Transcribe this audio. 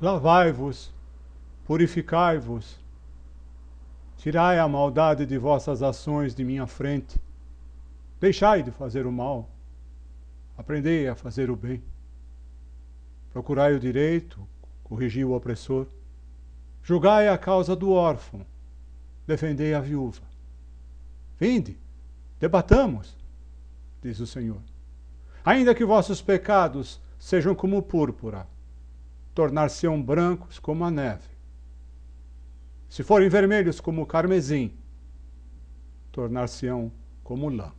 Lavai-vos, purificai-vos, tirai a maldade de vossas ações de minha frente, deixai de fazer o mal, aprendei a fazer o bem. Procurai o direito, corrigi o opressor, julgai a causa do órfão, defendei a viúva. Vinde, debatamos, diz o Senhor. Ainda que vossos pecados sejam como púrpura, tornar-se-ão brancos como a neve. Se forem vermelhos como o carmesim, tornar-se-ão como lã.